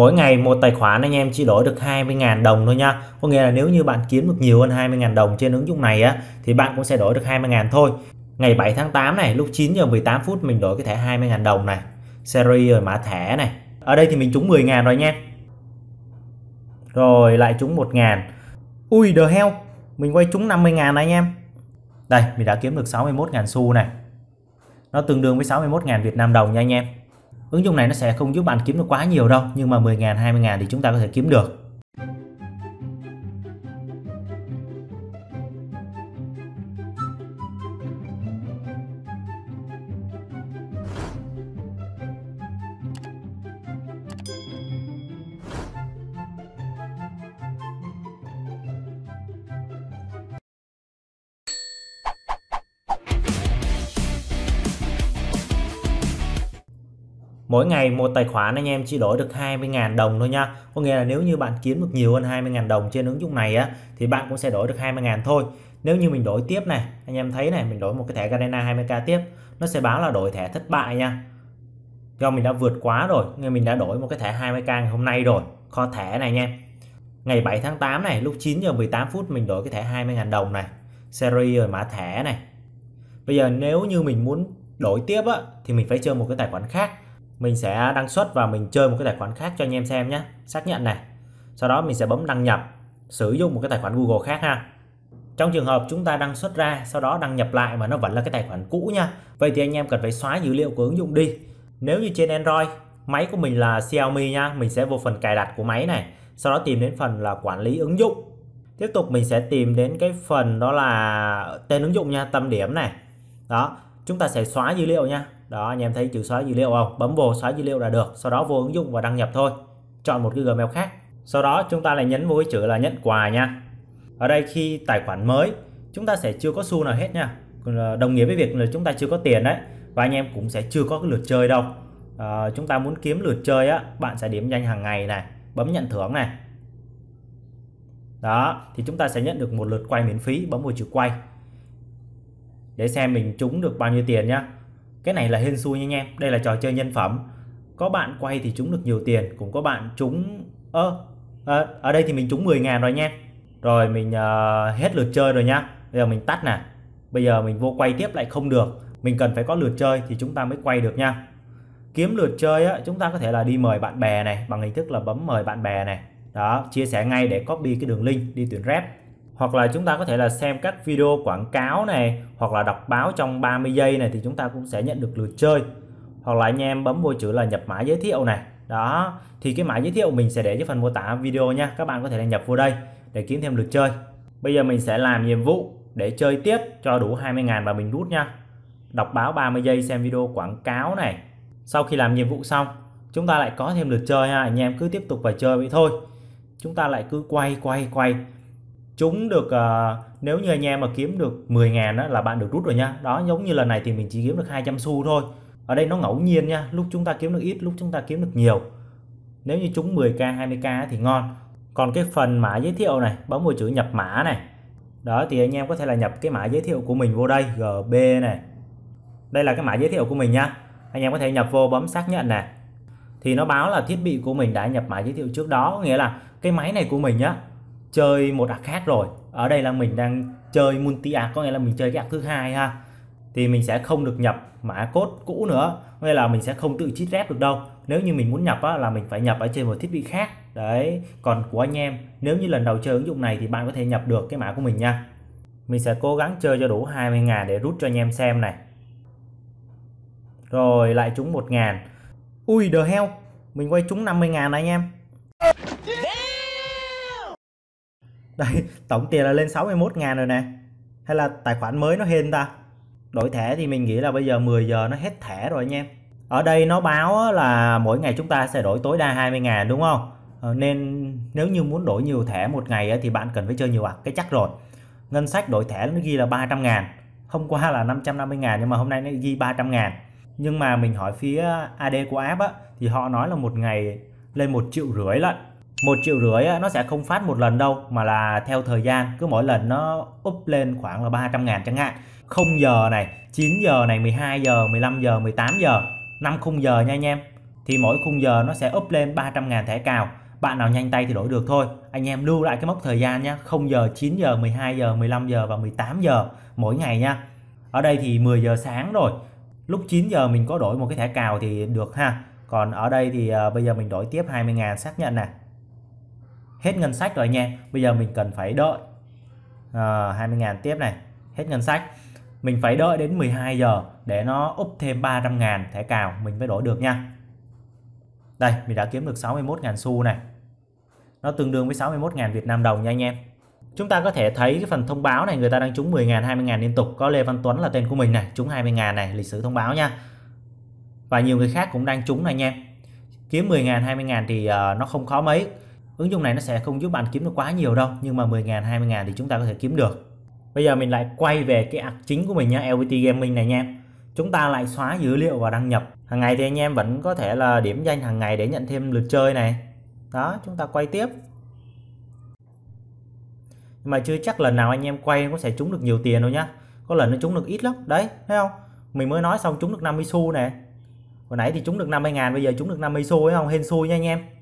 mỗi ngày một tài khoản anh em chỉ đổi được 20.000 đồng thôi nha có nghĩa là nếu như bạn kiếm được nhiều hơn 20.000 đồng trên ứng dụng này á thì bạn cũng sẽ đổi được 20.000 thôi ngày 7 tháng 8 này lúc 9 giờ 18 phút mình đổi cái thẻ 20.000 đồng này series rồi mã thẻ này ở đây thì mình trúng 10.000 rồi nha rồi lại trúng 1.000 ui đờ heo mình quay trúng 50.000 anh em đây mình đã kiếm được 61.000 xu này nó tương đương với 61.000 Việt Nam đồng nha anh em Ứng dụng này nó sẽ không giúp bạn kiếm được quá nhiều đâu, nhưng mà 10.000, 20.000 thì chúng ta có thể kiếm được. mỗi ngày một tài khoản anh em chỉ đổi được 20.000 đồng thôi nha có nghĩa là nếu như bạn kiếm được nhiều hơn 20.000 đồng trên ứng dụng này á thì bạn cũng sẽ đổi được 20.000 thôi nếu như mình đổi tiếp này anh em thấy này mình đổi một cái thẻ Garena 20k tiếp nó sẽ báo là đổi thẻ thất bại nha do mình đã vượt quá rồi nên mình đã đổi một cái thẻ 20k ngày hôm nay rồi kho thẻ này nha ngày 7 tháng 8 này lúc 9 giờ 18 phút mình đổi cái thẻ 20.000 đồng này series rồi mã thẻ này bây giờ nếu như mình muốn đổi tiếp á, thì mình phải chơi một cái tài khoản khác mình sẽ đăng xuất và mình chơi một cái tài khoản khác cho anh em xem nhé xác nhận này sau đó mình sẽ bấm đăng nhập sử dụng một cái tài khoản Google khác ha trong trường hợp chúng ta đăng xuất ra sau đó đăng nhập lại mà nó vẫn là cái tài khoản cũ nha vậy thì anh em cần phải xóa dữ liệu của ứng dụng đi nếu như trên Android máy của mình là Xiaomi nha mình sẽ vô phần cài đặt của máy này sau đó tìm đến phần là quản lý ứng dụng tiếp tục mình sẽ tìm đến cái phần đó là tên ứng dụng nha tâm điểm này đó chúng ta sẽ xóa dữ liệu nha đó anh em thấy chữ xóa dữ liệu không bấm vô xóa dữ liệu là được sau đó vô ứng dụng và đăng nhập thôi chọn một cái Gmail khác sau đó chúng ta lại nhấn vô cái chữ là nhận quà nha ở đây khi tài khoản mới chúng ta sẽ chưa có xu nào hết nha ờ, đồng nghĩa với việc là chúng ta chưa có tiền đấy và anh em cũng sẽ chưa có cái lượt chơi đâu à, chúng ta muốn kiếm lượt chơi á bạn sẽ điểm danh hàng ngày này bấm nhận thưởng này đó thì chúng ta sẽ nhận được một lượt quay miễn phí bấm vào chữ quay để xem mình trúng được bao nhiêu tiền nhá cái này là hên xui nha anh em, đây là trò chơi nhân phẩm. Có bạn quay thì chúng được nhiều tiền, cũng có bạn chúng Ơ, à, ở đây thì mình trúng 10 ngàn rồi nha. Rồi mình uh, hết lượt chơi rồi nha. Bây giờ mình tắt nè. Bây giờ mình vô quay tiếp lại không được. Mình cần phải có lượt chơi thì chúng ta mới quay được nha. Kiếm lượt chơi á, chúng ta có thể là đi mời bạn bè này bằng hình thức là bấm mời bạn bè này. Đó, chia sẻ ngay để copy cái đường link đi tuyển rep hoặc là chúng ta có thể là xem các video quảng cáo này hoặc là đọc báo trong 30 giây này thì chúng ta cũng sẽ nhận được lượt chơi hoặc là anh em bấm vô chữ là nhập mã giới thiệu này đó thì cái mã giới thiệu mình sẽ để dưới phần mô tả video nha các bạn có thể là nhập vô đây để kiếm thêm lượt chơi bây giờ mình sẽ làm nhiệm vụ để chơi tiếp cho đủ 20.000 và mình rút nha đọc báo 30 giây xem video quảng cáo này sau khi làm nhiệm vụ xong chúng ta lại có thêm lượt chơi ha anh em cứ tiếp tục phải chơi vậy thôi chúng ta lại cứ quay quay quay chúng được uh, nếu như anh em mà kiếm được 10 ngàn đó là bạn được rút rồi nha đó giống như lần này thì mình chỉ kiếm được 200 xu thôi ở đây nó ngẫu nhiên nha lúc chúng ta kiếm được ít lúc chúng ta kiếm được nhiều nếu như chúng 10k 20k thì ngon còn cái phần mã giới thiệu này bấm vào chữ nhập mã này đó thì anh em có thể là nhập cái mã giới thiệu của mình vô đây GB này đây là cái mã giới thiệu của mình nha. anh em có thể nhập vô bấm xác nhận này thì nó báo là thiết bị của mình đã nhập mã giới thiệu trước đó nghĩa là cái máy này của mình nhá chơi một ạc khác rồi ở đây là mình đang chơi multi ạc có nghĩa là mình chơi cái ạc thứ hai ha thì mình sẽ không được nhập mã code cũ nữa nghĩa là mình sẽ không tự chít rep được đâu nếu như mình muốn nhập á, là mình phải nhập ở trên một thiết bị khác đấy còn của anh em nếu như lần đầu chơi ứng dụng này thì bạn có thể nhập được cái mã của mình nha mình sẽ cố gắng chơi cho đủ 20 ngàn để rút cho anh em xem này rồi lại trúng 1 ngàn ui đờ heo mình quay trúng 50 ngàn anh em đây tổng tiền là lên 61 ngàn rồi nè hay là tài khoản mới nó hên ta đổi thẻ thì mình nghĩ là bây giờ 10 giờ nó hết thẻ rồi anh em ở đây nó báo là mỗi ngày chúng ta sẽ đổi tối đa 20 ngàn đúng không ờ, nên nếu như muốn đổi nhiều thẻ một ngày thì bạn cần phải chơi nhiều ạ cái chắc rồi ngân sách đổi thẻ nó ghi là 300 ngàn hôm qua là 550 ngàn nhưng mà hôm nay nó ghi 300 ngàn nhưng mà mình hỏi phía AD của app á, thì họ nói là một ngày lên một triệu rưỡi lận một triệu rưỡi nó sẽ không phát một lần đâu mà là theo thời gian cứ mỗi lần nó up lên khoảng là 300 ngàn chẳng hạn 0 giờ này 9 giờ này 12 giờ 15 giờ 18 giờ 5 khung giờ nha anh em thì mỗi khung giờ nó sẽ up lên 300 ngàn thẻ cào bạn nào nhanh tay thì đổi được thôi anh em lưu lại cái mốc thời gian nhé 0 giờ 9 giờ 12 giờ 15 giờ và 18 giờ mỗi ngày nha ở đây thì 10 giờ sáng rồi lúc 9 giờ mình có đổi một cái thẻ cào thì được ha còn ở đây thì ờ, bây giờ mình đổi tiếp 20 ngàn xác nhận nè hết ngân sách rồi anh em bây giờ mình cần phải đợi à, 20.000 tiếp này hết ngân sách mình phải đợi đến 12 giờ để nó úp thêm 300.000 thẻ cào mình mới đổi được nha đây mình đã kiếm được 61.000 xu này nó tương đương với 61.000 Việt Nam đồng nha anh em chúng ta có thể thấy cái phần thông báo này người ta đang trúng 10.000 20.000 liên tục có Lê Văn Tuấn là tên của mình này trúng 20.000 này lịch sử thông báo nha và nhiều người khác cũng đang trúng này anh em kiếm 10.000 20.000 thì uh, nó không khó mấy ứng dụng này nó sẽ không giúp bạn kiếm được quá nhiều đâu nhưng mà 10.000 20.000 thì chúng ta có thể kiếm được bây giờ mình lại quay về cái ạc chính của mình nhé LVT Gaming này nha em. chúng ta lại xóa dữ liệu và đăng nhập hàng ngày thì anh em vẫn có thể là điểm danh hàng ngày để nhận thêm lượt chơi này đó chúng ta quay tiếp nhưng mà chưa chắc lần nào anh em quay cũng sẽ trúng được nhiều tiền đâu nhá có lần nó trúng được ít lắm đấy thấy không mình mới nói xong trúng được 50 xu nè hồi nãy thì trúng được 50 ngàn bây giờ trúng được 50 xu ấy không hên xui nha anh em